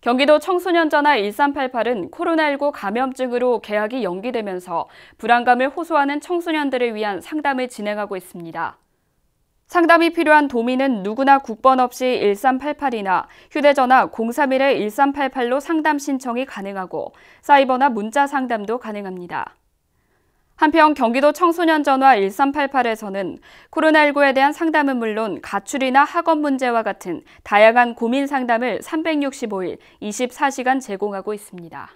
경기도 청소년전화 1388은 코로나19 감염증으로 계약이 연기되면서 불안감을 호소하는 청소년들을 위한 상담을 진행하고 있습니다. 상담이 필요한 도민은 누구나 국번 없이 1388이나 휴대전화 031-1388로 상담 신청이 가능하고 사이버나 문자 상담도 가능합니다. 한편 경기도 청소년 전화 1388에서는 코로나19에 대한 상담은 물론 가출이나 학업 문제와 같은 다양한 고민 상담을 365일 24시간 제공하고 있습니다.